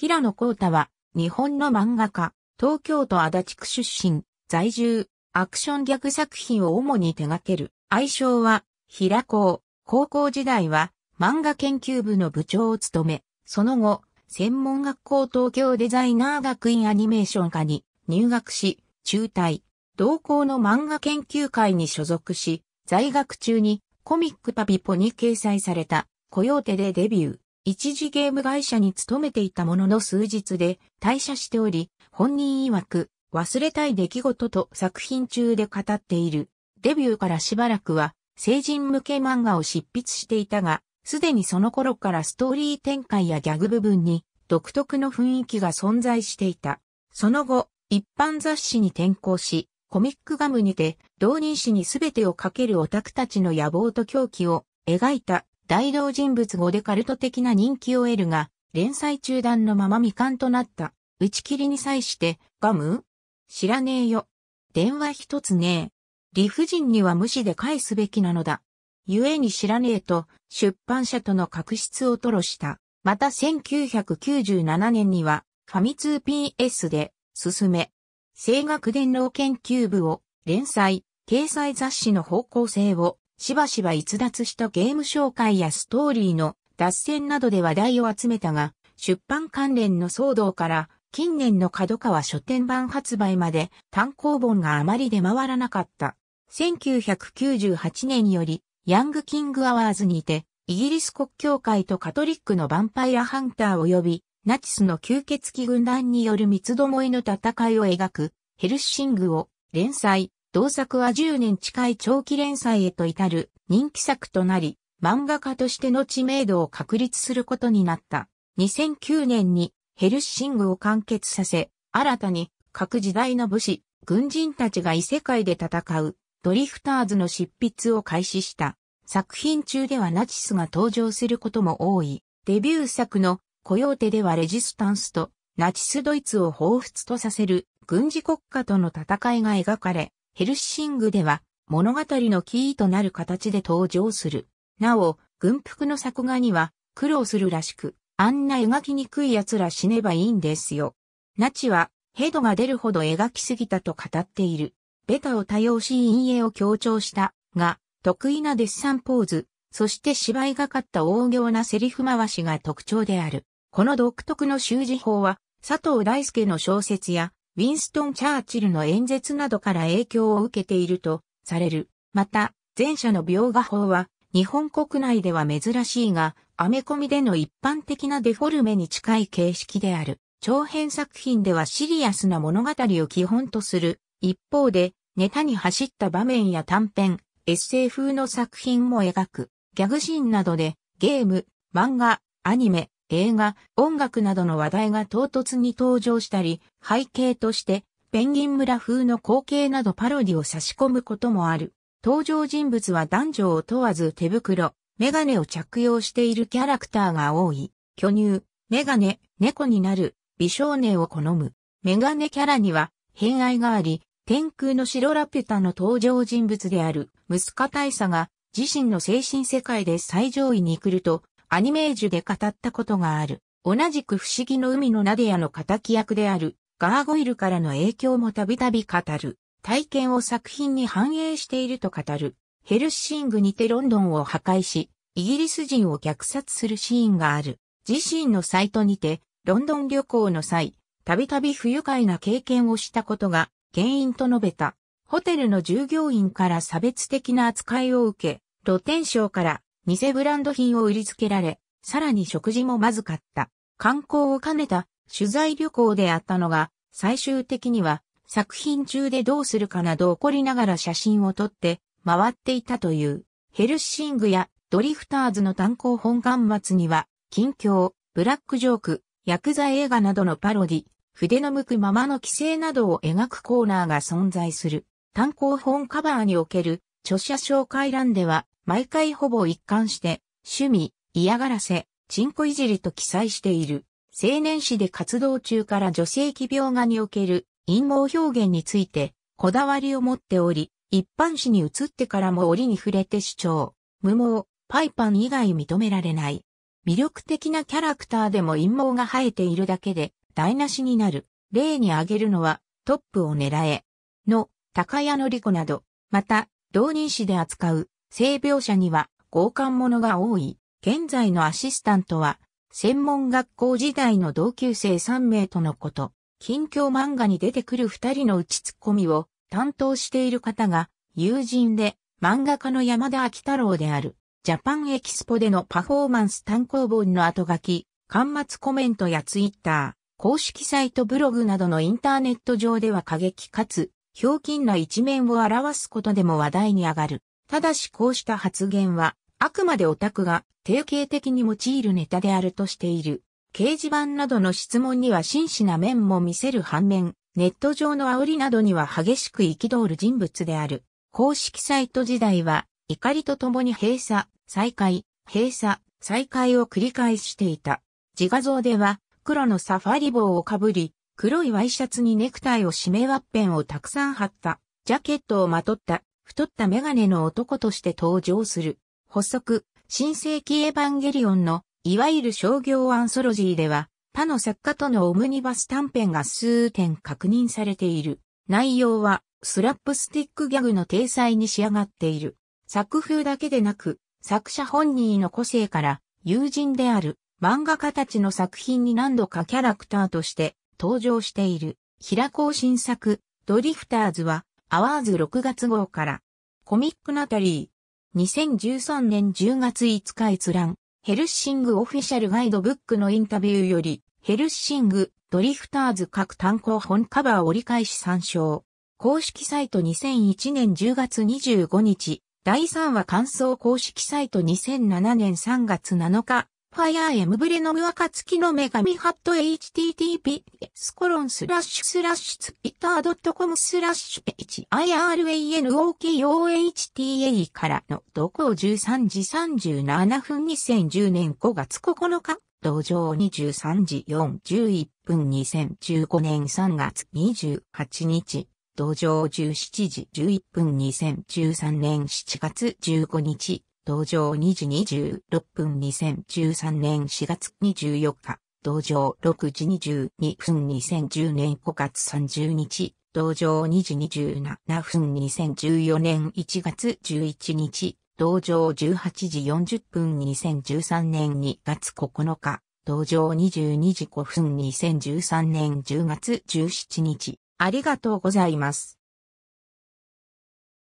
平野光太は、日本の漫画家、東京都足立区出身、在住、アクション逆作品を主に手掛ける。愛称は、平高。高校時代は、漫画研究部の部長を務め、その後、専門学校東京デザイナー学院アニメーション科に入学し、中退。同校の漫画研究会に所属し、在学中にコミックパピポに掲載された、コヨーテでデビュー。一時ゲーム会社に勤めていたものの数日で退社しており、本人曰く忘れたい出来事と作品中で語っている。デビューからしばらくは成人向け漫画を執筆していたが、すでにその頃からストーリー展開やギャグ部分に独特の雰囲気が存在していた。その後、一般雑誌に転校し、コミックガムにて、同人誌に全てをかけるオタクたちの野望と狂気を描いた大道人物語でカルト的な人気を得るが、連載中断のまま未完となった。打ち切りに際して、ガム知らねえよ。電話一つねえ。理不尽には無視で返すべきなのだ。故に知らねえと、出版社との確執を吐露した。また1997年には、ファミ通 PS で、進め。声楽伝老研究部を、連載、掲載雑誌の方向性をしばしば逸脱したゲーム紹介やストーリーの脱線などで話題を集めたが、出版関連の騒動から近年の角川書店版発売まで単行本があまり出回らなかった。1998年よりヤングキングアワーズにてイギリス国教会とカトリックのヴァンパイアハンター及びナチスの吸血鬼軍団による三つどもえの戦いを描くヘルシングを連載、同作は10年近い長期連載へと至る人気作となり、漫画家としての知名度を確立することになった。2009年にヘルシングを完結させ、新たに各時代の武士、軍人たちが異世界で戦うドリフターズの執筆を開始した。作品中ではナチスが登場することも多い。デビュー作のコヨーテではレジスタンスとナチスドイツを彷彿とさせる軍事国家との戦いが描かれ、ヘルシングでは物語のキーとなる形で登場する。なお、軍服の作画には苦労するらしく、あんな描きにくい奴ら死ねばいいんですよ。ナチは、ヘドが出るほど描きすぎたと語っている。ベタを多用し陰影を強調したが、得意なデッサンポーズ、そして芝居がかった大行なセリフ回しが特徴である。この独特の習字法は、佐藤大介の小説やウィンストン・チャーチルの演説などから影響を受けているとされる。また、前者の描画法は、日本国内では珍しいが、アメコミでの一般的なデフォルメに近い形式である。長編作品ではシリアスな物語を基本とする。一方で、ネタに走った場面や短編、エッセイ風の作品も描く。ギャグシーンなどで、ゲーム、漫画、アニメ、映画、音楽などの話題が唐突に登場したり、背景として、ペンギン村風の光景などパロディを差し込むこともある。登場人物は男女を問わず手袋、メガネを着用しているキャラクターが多い。巨乳、メガネ、猫になる、美少年を好む。メガネキャラには、偏愛があり、天空の白ラピュタの登場人物である、ムスカ大佐が、自身の精神世界で最上位に来ると、アニメージュで語ったことがある。同じく不思議の海のナディアの敵役であるガーゴイルからの影響もたびたび語る。体験を作品に反映していると語る。ヘルシングにてロンドンを破壊し、イギリス人を虐殺するシーンがある。自身のサイトにて、ロンドン旅行の際、たびたび不愉快な経験をしたことが原因と述べた。ホテルの従業員から差別的な扱いを受け、露天商から偽ブランド品を売りつけられ、さらに食事もまずかった。観光を兼ねた取材旅行であったのが、最終的には作品中でどうするかなど怒りながら写真を撮って回っていたという。ヘルシングやドリフターズの単行本巻末には、近況、ブラックジョーク、薬剤映画などのパロディ、筆の向くままの規制などを描くコーナーが存在する。単行本カバーにおける著者紹介欄では、毎回ほぼ一貫して、趣味、嫌がらせ、チンコいじりと記載している。青年誌で活動中から女性器病画における陰謀表現についてこだわりを持っており、一般誌に移ってからも折に触れて主張。無謀、パイパン以外認められない。魅力的なキャラクターでも陰謀が生えているだけで台無しになる。例に挙げるのはトップを狙えの高谷のりコなど、また同人誌で扱う性描写には強姦者が多い。現在のアシスタントは、専門学校時代の同級生3名とのこと。近況漫画に出てくる2人の打ち突っ込みを担当している方が、友人で漫画家の山田秋太郎である。ジャパンエキスポでのパフォーマンス単行本の後書き、端末コメントやツイッター、公式サイトブログなどのインターネット上では過激かつ、表金な一面を表すことでも話題に上がる。ただしこうした発言は、あくまでオタクが定型的に用いるネタであるとしている。掲示板などの質問には真摯な面も見せる反面、ネット上の煽りなどには激しく憤る人物である。公式サイト時代は、怒りと共に閉鎖、再開、閉鎖、再開を繰り返していた。自画像では、黒のサファリ帽をかぶり、黒いワイシャツにネクタイを締めワッペンをたくさん貼った、ジャケットをまとった太ったメガネの男として登場する。発足、新世紀エヴァンゲリオンの、いわゆる商業アンソロジーでは、他の作家とのオムニバス短編が数点確認されている。内容は、スラップスティックギャグの体裁に仕上がっている。作風だけでなく、作者本人の個性から、友人である漫画家たちの作品に何度かキャラクターとして登場している。平行新作、ドリフターズは、アワーズ6月号から、コミックナタリー、2013年10月5日閲覧、ヘルシングオフィシャルガイドブックのインタビューより、ヘルシング、ドリフターズ各単行本カバー折り返し参照。公式サイト2001年10月25日、第3話感想公式サイト2007年3月7日、ファイアーエムブレノム赤月の女神ハット https コロンスラッシュスラッシュツイッタードットコムスラッシュ hiranokohta からの同行13時37分2010年5月9日同場23時411分2015年3月28日同場17時11分2013年7月15日同場2時26分2013年4月24日、同場6時22分2010年5月30日、同場2時27分2014年1月11日、同場18時40分2013年2月9日、同場22時5分2013年10月17日、ありがとうございます。